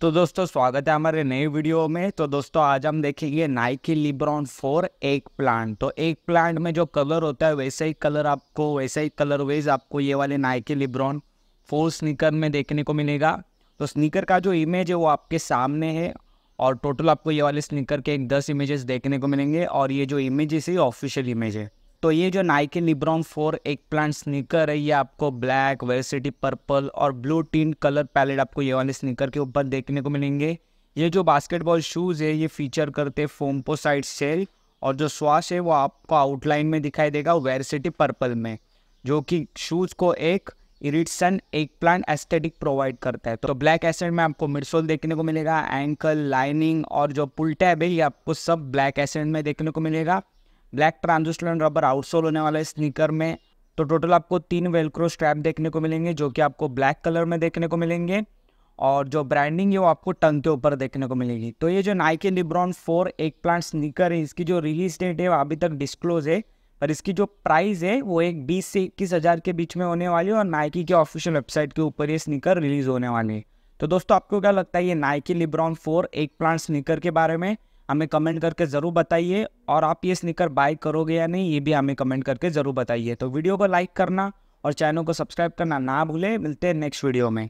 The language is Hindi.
तो दोस्तों स्वागत है हमारे नए वीडियो में तो दोस्तों आज हम देखेंगे नाइकी लिब्रॉन फोर एक प्लांट तो एक प्लांट में जो कलर होता है वैसे ही कलर आपको वैसे ही कलर वेज आपको ये वाले नाइकी लिब्रॉन फोर स्नीकर में देखने को मिलेगा तो स्नीकर का जो इमेज है वो आपके सामने है और टोटल आपको ये वाले स्नीकर के एक दस इमेजेस देखने को मिलेंगे और ये जो इमेजेस है ऑफिशियल इमेज है तो ये जो नाइकी लिब्रॉन फोर एक प्लांट स्निकर है ये आपको ब्लैक वेलसिटी पर्पल और ब्लू टीन कलर पैलेट आपको ये वाले स्निकर के ऊपर देखने को मिलेंगे ये जो बास्केटबॉल शूज़ है ये फीचर करते हैं फोम्पोसाइड सेल और जो स्वास है वो आपको आउटलाइन में दिखाई देगा वेरसिटी पर्पल में जो कि शूज़ को एक इरिटसन एक प्लान एस्थेटिक प्रोवाइड करता है तो ब्लैक एसेड में आपको मिडसोल देखने को मिलेगा एंकल लाइनिंग और जो पुल टैब है ये आपको सब ब्लैक एसेड में देखने को मिलेगा ब्लैक ट्रांजिस्टल रबर आउटसोल होने वाला है स्नीकर में तो टोटल आपको तीन वेलक्रो स्ट्रैप देखने को मिलेंगे जो कि आपको ब्लैक कलर में देखने को मिलेंगे और जो ब्रांडिंग है वो आपको टंग के ऊपर देखने को मिलेगी तो ये जो नाइके लिब्रॉन फोर एक प्लांट स्नीकर है इसकी जो रिलीज डेट है वो अभी तक डिस्क्लोज है पर इसकी जो प्राइस है वो एक बीस से इक्कीस हज़ार के बीच में होने वाली है और नाइकी के ऑफिशियल वेबसाइट के ऊपर ये स्नीकर रिलीज़ होने वाली है तो दोस्तों आपको क्या लगता है ये नाइकी लिब्रॉन फोर एक प्लांट स्नीकर के बारे में हमें कमेंट करके ज़रूर बताइए और आप ये स्निकर बाय करोगे या नहीं ये भी हमें कमेंट करके ज़रूर बताइए तो वीडियो को लाइक करना और चैनल को सब्सक्राइब करना ना भूलें मिलते हैं नेक्स्ट वीडियो में